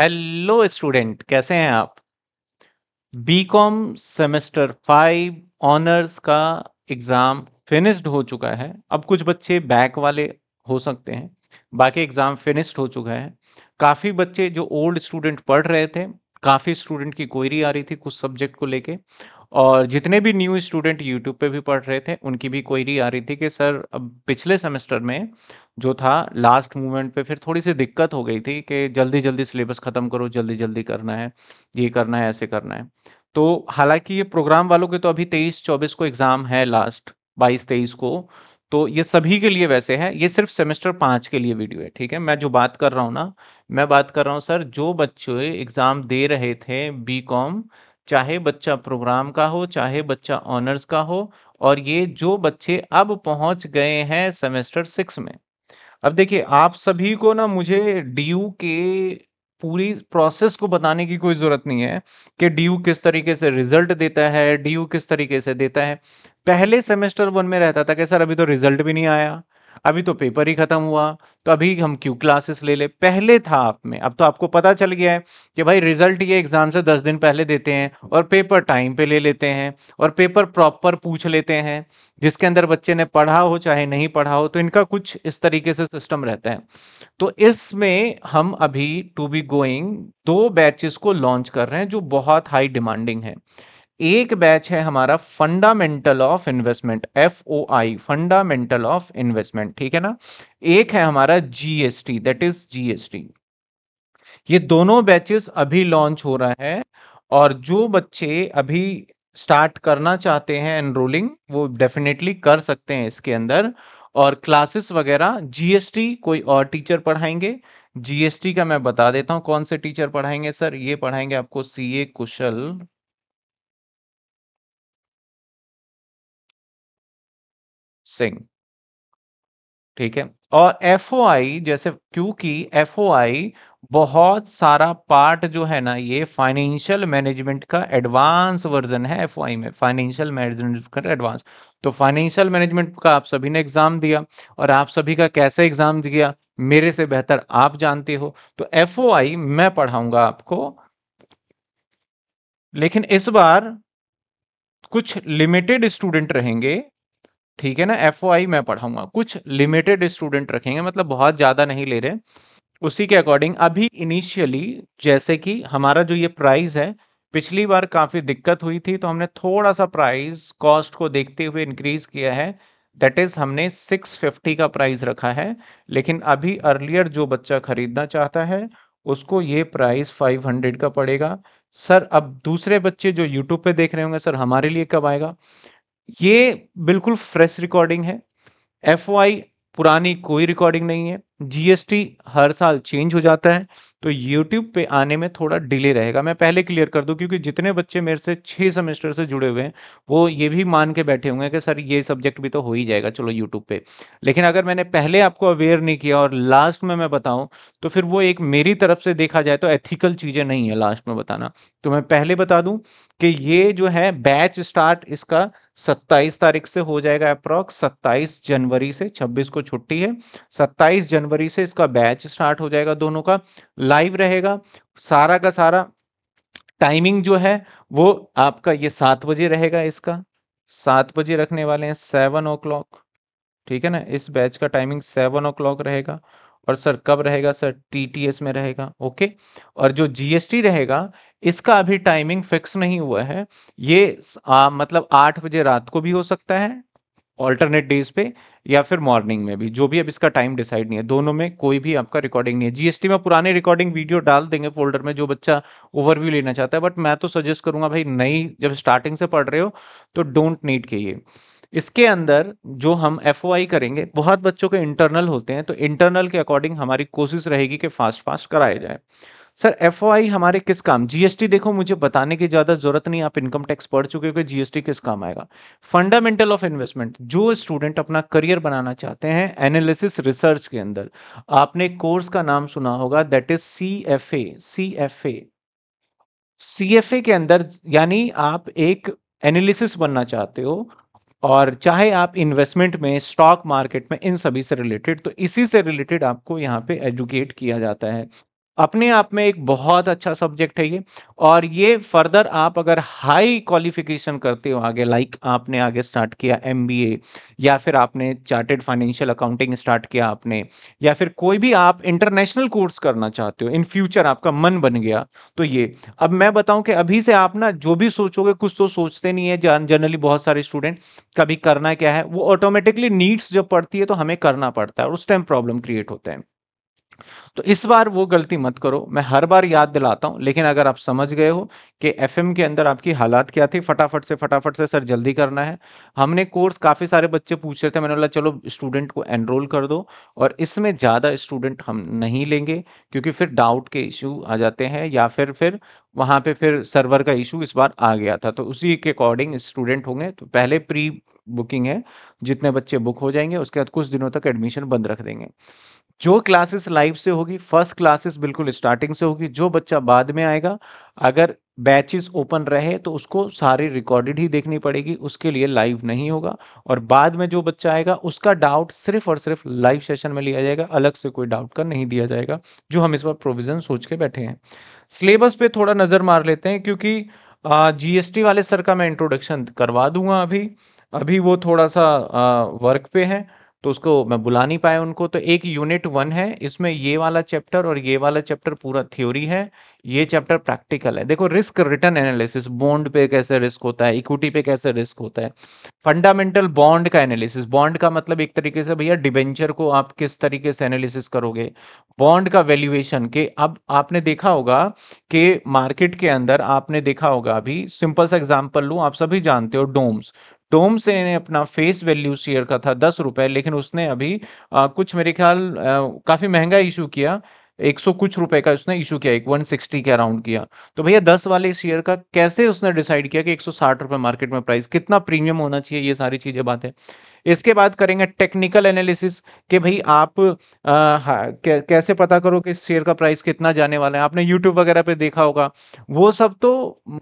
hello student कैसे हैं आप बीकॉम सेमेस्टर फाइव ऑनर्स का एग्ज़ाम फिनिश्ड हो चुका है अब कुछ बच्चे बैक वाले हो सकते हैं बाकी एग्ज़ाम फिनिश्ड हो चुका है काफ़ी बच्चे जो ओल्ड स्टूडेंट पढ़ रहे थे काफ़ी स्टूडेंट की क्वेरी आ रही थी कुछ सब्जेक्ट को लेके और जितने भी न्यू स्टूडेंट यूट्यूब पे भी पढ़ रहे थे उनकी भी क्वेरी आ रही थी कि सर अब पिछले सेमेस्टर में जो था लास्ट मोमेंट पे फिर थोड़ी सी दिक्कत हो गई थी कि जल्दी जल्दी सिलेबस ख़त्म करो जल्दी जल्दी करना है ये करना है ऐसे करना है तो हालांकि ये प्रोग्राम वालों के तो अभी तेईस चौबीस को एग्ज़ाम है लास्ट बाईस तेईस को तो ये सभी के लिए वैसे है ये सिर्फ सेमेस्टर पाँच के लिए वीडियो है ठीक है मैं जो बात कर रहा हूँ ना मैं बात कर रहा हूँ सर जो बच्चे एग्ज़ाम दे रहे थे बी कॉम चाहे बच्चा प्रोग्राम का हो चाहे बच्चा ऑनर्स का हो और ये जो बच्चे अब पहुंच गए हैं सेमेस्टर सिक्स में अब देखिए आप सभी को ना मुझे डी के पूरी प्रोसेस को बताने की कोई ज़रूरत नहीं है कि डी किस तरीके से रिजल्ट देता है डी किस तरीके से देता है पहले सेमेस्टर वन में रहता था कि सर अभी तो रिजल्ट भी नहीं आया अभी तो पेपर ही खत्म हुआ तो अभी हम क्यू क्लासेस ले ले पहले था आप में अब तो आपको पता चल गया है कि भाई रिजल्ट ये एग्ज़ाम से दस दिन पहले देते हैं और पेपर टाइम पे ले लेते हैं और पेपर प्रॉपर पूछ लेते हैं जिसके अंदर बच्चे ने पढ़ा हो चाहे नहीं पढ़ा हो तो इनका कुछ इस तरीके से सिस्टम रहता है तो इसमें हम अभी टू बी गोइंग दो बैचेस को लॉन्च कर रहे हैं जो बहुत हाई डिमांडिंग है एक बैच है हमारा fundamental of investment F O I fundamental of investment ठीक है ना एक है हमारा जीएसटी दैट इज जीएसटी ये दोनों बैचेस अभी लॉन्च हो रहा है और जो बच्चे अभी स्टार्ट करना चाहते हैं एनरोलिंग वो डेफिनेटली कर सकते हैं इसके अंदर और क्लासेस वगैरह जीएसटी कोई और टीचर पढ़ाएंगे जीएसटी का मैं बता देता हूँ कौन से टीचर पढ़ाएंगे सर ये पढ़ाएंगे आपको सीए कुशल सिंह ठीक है और एफ जैसे क्योंकि एफ बहुत सारा पार्ट जो है ना ये फाइनेंशियल मैनेजमेंट का एडवांस वर्जन है एफ में फाइनेंशियल मैनेजमेंट का एडवांस तो फाइनेंशियल मैनेजमेंट का आप सभी ने एग्जाम दिया और आप सभी का कैसे एग्जाम दिया मेरे से बेहतर आप जानते हो तो एफ मैं पढ़ाऊंगा आपको लेकिन इस बार कुछ लिमिटेड स्टूडेंट रहेंगे ठीक है ना एफ मैं पढ़ाऊंगा कुछ लिमिटेड स्टूडेंट रखेंगे मतलब बहुत ज़्यादा नहीं ले रहे उसी के अकॉर्डिंग अभी इनिशियली जैसे कि हमारा जो ये प्राइस है पिछली बार काफ़ी दिक्कत हुई थी तो हमने थोड़ा सा प्राइस कॉस्ट को देखते हुए इंक्रीज किया है दैट इज़ हमने 650 का प्राइस रखा है लेकिन अभी अर्लियर जो बच्चा ख़रीदना चाहता है उसको ये प्राइस 500 का पड़ेगा सर अब दूसरे बच्चे जो यूट्यूब पे देख रहे होंगे सर हमारे लिए कब आएगा ये बिल्कुल फ्रेश रिकॉर्डिंग है एफ पुरानी कोई रिकॉर्डिंग नहीं है जीएसटी हर साल चेंज हो जाता है तो यूट्यूब पे आने में थोड़ा डिले रहेगा मैं पहले क्लियर कर दूं क्योंकि जितने बच्चे मेरे से छः सेमेस्टर से जुड़े हुए हैं वो ये भी मान के बैठे होंगे कि सर ये सब्जेक्ट भी तो हो ही जाएगा चलो यूट्यूब पे लेकिन अगर मैंने पहले आपको अवेयर नहीं किया और लास्ट में मैं बताऊँ तो फिर वो एक मेरी तरफ से देखा जाए तो एथिकल चीज़ें नहीं है लास्ट में बताना तो मैं पहले बता दूँ कि ये जो है बैच स्टार्ट इसका सत्ताईस तारीख से हो जाएगा अप्रॉक्स सत्ताईस जनवरी से छब्बीस को छुट्टी है सत्ताईस जनवरी से इसका बैच स्टार्ट हो जाएगा दोनों का लाइव रहेगा सारा का सारा टाइमिंग जो है वो आपका ये सात बजे रहेगा इसका सात बजे रखने वाले हैं सेवन ओ क्लॉक ठीक है ना इस बैच का टाइमिंग सेवन ओ क्लॉक रहेगा और सर कब रहेगा सर टीटीएस में रहेगा ओके और जो जीएसटी रहेगा इसका अभी टाइमिंग फिक्स नहीं हुआ है ये आ, मतलब आठ बजे रात को भी हो सकता है ऑल्टरनेट डेज पे या फिर मॉर्निंग में भी जो भी अब इसका टाइम डिसाइड नहीं है दोनों में कोई भी आपका रिकॉर्डिंग नहीं है जीएसटी में पुराने रिकॉर्डिंग वीडियो डाल देंगे फोल्डर में जो बच्चा ओवरव्यू लेना चाहता है बट मैं तो सजेस्ट करूंगा भाई नई जब स्टार्टिंग से पढ़ रहे हो तो डोंट नीड के ये इसके अंदर जो हम एफ करेंगे बहुत बच्चों के इंटरनल होते हैं तो इंटरनल के अकॉर्डिंग हमारी कोशिश रहेगी कि फास्ट फास्ट कराया जाए सर एफ हमारे किस काम जीएसटी देखो मुझे बताने की ज्यादा जरूरत नहीं आप इनकम टैक्स पढ़ चुके हो कि जीएसटी किस काम आएगा फंडामेंटल ऑफ इन्वेस्टमेंट जो स्टूडेंट अपना करियर बनाना चाहते हैं एनालिसिस रिसर्च के अंदर आपने कोर्स का नाम सुना होगा that is C F A C F A C F A के अंदर यानी आप एक एनालिसिस बनना चाहते हो और चाहे आप इन्वेस्टमेंट में स्टॉक मार्केट में इन सभी से रिलेटेड तो इसी से रिलेटेड आपको यहाँ पे एजुकेट किया जाता है अपने आप में एक बहुत अच्छा सब्जेक्ट है ये और ये फर्दर आप अगर हाई क्वालिफिकेशन करते हो आगे लाइक आपने आगे स्टार्ट किया एम या फिर आपने चार्टेड फाइनेंशियल अकाउंटिंग स्टार्ट किया आपने या फिर कोई भी आप इंटरनेशनल कोर्स करना चाहते हो इन फ्यूचर आपका मन बन गया तो ये अब मैं बताऊं कि अभी से आप ना जो भी सोचोगे कुछ तो सोचते नहीं है जनरली बहुत सारे स्टूडेंट कभी करना क्या है वो ऑटोमेटिकली नीड्स जब पड़ती है तो हमें करना पड़ता है और उस टाइम प्रॉब्लम क्रिएट होता है तो इस बार वो गलती मत करो मैं हर बार याद दिलाता हूं लेकिन अगर आप समझ गए हो कि एफ के अंदर आपकी हालात क्या थी फटाफट से फटाफट से सर जल्दी करना है हमने कोर्स काफ़ी सारे बच्चे पूछ रहे थे मैंने बोला चलो स्टूडेंट को एनरोल कर दो और इसमें ज़्यादा स्टूडेंट हम नहीं लेंगे क्योंकि फिर डाउट के इशू आ जाते हैं या फिर फिर वहां पे फिर सर्वर का इशू इस बार आ गया था तो उसी के अकॉर्डिंग स्टूडेंट होंगे तो पहले प्री बुकिंग है जितने बच्चे बुक हो जाएंगे उसके बाद कुछ दिनों तक एडमिशन बंद रख देंगे जो क्लासेस लाइव से होगी फर्स्ट क्लासेस बिल्कुल स्टार्टिंग से होगी जो बच्चा बाद में आएगा अगर बैचेस ओपन रहे तो उसको सारी रिकॉर्डेड ही देखनी पड़ेगी उसके लिए लाइव नहीं होगा और बाद में जो बच्चा आएगा उसका डाउट सिर्फ और सिर्फ लाइव सेशन में लिया जाएगा अलग से कोई डाउट का नहीं दिया जाएगा जो हम इस बार प्रोविज़न सोच के बैठे हैं सिलेबस पे थोड़ा नज़र मार लेते हैं क्योंकि जीएसटी वाले सर का मैं इंट्रोडक्शन करवा दूंगा अभी अभी वो थोड़ा सा वर्क पे है तो उसको मैं बुला नहीं पाया उनको तो एक यूनिट वन है इसमें ये वाला चैप्टर और ये वाला चैप्टर पूरा थ्योरी है ये चैप्टर प्रैक्टिकल है देखो रिस्क रिटर्न एनालिसिस बॉन्ड पे कैसे रिस्क होता है इक्विटी पे कैसे रिस्क होता है फंडामेंटल बॉन्ड का एनालिसिस बॉन्ड का मतलब एक तरीके से भैया डिबेंचर को आप किस तरीके से एनालिसिस करोगे बॉन्ड का वैल्यूएशन के अब आपने देखा होगा कि मार्केट के अंदर आपने देखा होगा अभी सिंपल सा एग्जाम्पल लू आप सभी जानते हो डोम्स से ने अपना फेस वैल्यू शेयर का था दस रुपए लेकिन उसने अभी आ, कुछ मेरे ख्याल काफी महंगा इशू किया एक सौ कुछ रुपए का उसने इशू किया एक वन सिक्सटी के अराउंड किया तो भैया दस वाले शेयर का कैसे उसने डिसाइड किया कि एक सौ साठ रुपए मार्केट में प्राइस कितना प्रीमियम होना चाहिए ये सारी चीजें बातें इसके बाद करेंगे टेक्निकल एनालिसिस कि भाई आप आ, कैसे पता करो कि शेयर का प्राइस कितना जाने वाला है आपने यूट्यूब वगैरह पे देखा होगा वो सब तो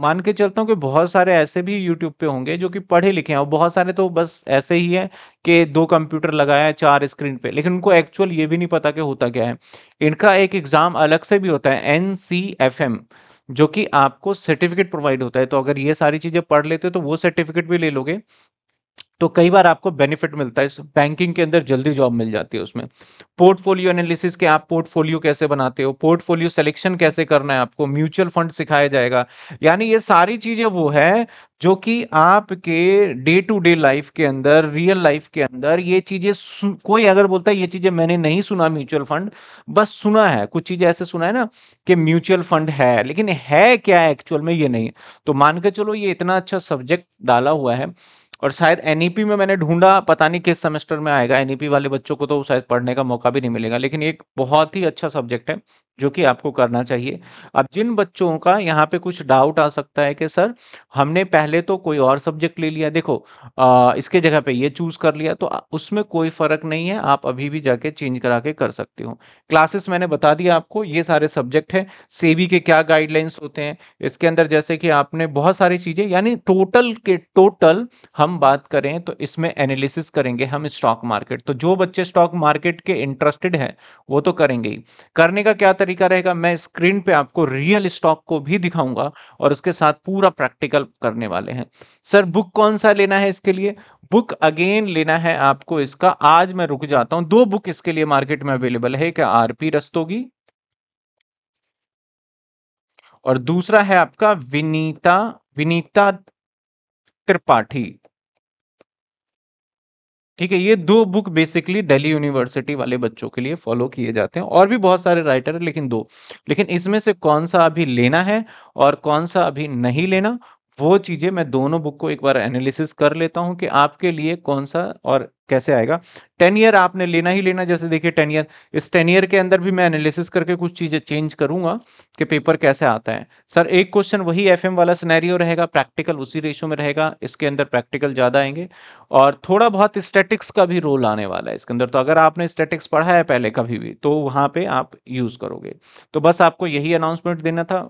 मान के चलता हूँ कि बहुत सारे ऐसे भी यूट्यूब पे होंगे जो कि पढ़े लिखे हैं और बहुत सारे तो बस ऐसे ही है कि दो कंप्यूटर लगाया चार स्क्रीन पे लेकिन उनको एक्चुअल ये भी नहीं पता कि होता क्या है इनका एक एग्जाम अलग से भी होता है एन जो कि आपको सर्टिफिकेट प्रोवाइड होता है तो अगर ये सारी चीज़ें पढ़ लेते हो तो वो सर्टिफिकेट भी ले लोगे तो कई बार आपको बेनिफिट मिलता है बैंकिंग के अंदर जल्दी जॉब मिल जाती है उसमें पोर्टफोलियो एनालिसिस के आप पोर्टफोलियो कैसे बनाते हो पोर्टफोलियो सिलेक्शन कैसे करना है आपको म्यूचुअल फंड सिखाया जाएगा यानी ये सारी चीजें वो है जो कि आपके डे टू डे लाइफ के अंदर रियल लाइफ के अंदर ये चीजें कोई अगर बोलता है ये चीजें मैंने नहीं सुना म्यूचुअल फंड बस सुना है कुछ चीजें ऐसे सुना है ना कि म्यूचुअल फंड है लेकिन है क्या एक्चुअल में ये नहीं तो मान के चलो ये इतना अच्छा सब्जेक्ट डाला हुआ है और शायद एन e में मैंने ढूंढा पता नहीं किस सेमेस्टर में आएगा एन e वाले बच्चों को तो शायद पढ़ने का मौका भी नहीं मिलेगा लेकिन एक बहुत ही अच्छा सब्जेक्ट है जो कि आपको करना चाहिए अब जिन बच्चों का यहाँ पे कुछ डाउट आ सकता है कि सर हमने पहले तो कोई और सब्जेक्ट ले लिया देखो आ, इसके जगह पे ये चूज़ कर लिया तो उसमें कोई फ़र्क नहीं है आप अभी भी जाके चेंज करा के कर सकते हो क्लासेस मैंने बता दिया आपको ये सारे सब्जेक्ट हैं सेबी के क्या गाइडलाइंस होते हैं इसके अंदर जैसे कि आपने बहुत सारी चीज़ें यानी टोटल के टोटल हम हम बात करें तो इसमें एनालिसिस करेंगे हम स्टॉक मार्केट तो जो बच्चे स्टॉक मार्केट के इंटरेस्टेड हैं वो तो करेंगे ही करने का क्या तरीका रहेगा मैं स्क्रीन पे आपको रियल स्टॉक को भी दिखाऊंगा और उसके साथ पूरा प्रैक्टिकल करने वाले हैं सर बुक कौन सा लेना है इसके लिए बुक अगेन लेना है आपको इसका आज मैं रुक जाता हूं दो बुक इसके लिए मार्केट में अवेलेबल है क्या आरपी रस्तोगी और दूसरा है आपका विनीता विनीता त्रिपाठी ठीक है ये दो बुक बेसिकली दिल्ली यूनिवर्सिटी वाले बच्चों के लिए फॉलो किए जाते हैं और भी बहुत सारे राइटर हैं लेकिन दो लेकिन इसमें से कौन सा अभी लेना है और कौन सा अभी नहीं लेना वो चीज़ें मैं दोनों बुक को एक बार एनालिसिस कर लेता हूँ कि आपके लिए कौन सा और कैसे आएगा टेन ईयर आपने लेना ही लेना जैसे देखिए टेन ईयर इस टेन ईयर के अंदर भी मैं एनालिसिस करके कुछ चीज़ें चेंज करूंगा कि पेपर कैसे आता है सर एक क्वेश्चन वही एफएम वाला सिनेरियो रहेगा प्रैक्टिकल उसी रेशो में रहेगा इसके अंदर प्रैक्टिकल ज़्यादा आएंगे और थोड़ा बहुत स्टेटिक्स का भी रोल आने वाला है इसके अंदर तो अगर आपने स्टेटिक्स पढ़ा है पहले कभी भी तो वहां पर आप यूज़ करोगे तो बस आपको यही अनाउंसमेंट देना था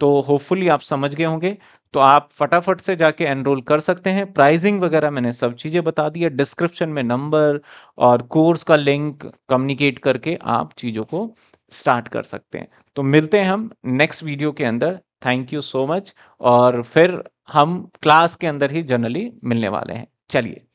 तो होपफुली आप समझ गए होंगे तो आप फटाफट से जाके एनरोल कर सकते हैं प्राइजिंग वगैरह मैंने सब चीज़ें बता दी है डिस्क्रिप्शन में में नंबर और कोर्स का लिंक कम्युनिकेट करके आप चीज़ों को स्टार्ट कर सकते हैं तो मिलते हैं हम नेक्स्ट वीडियो के अंदर थैंक यू सो मच और फिर हम क्लास के अंदर ही जनरली मिलने वाले हैं चलिए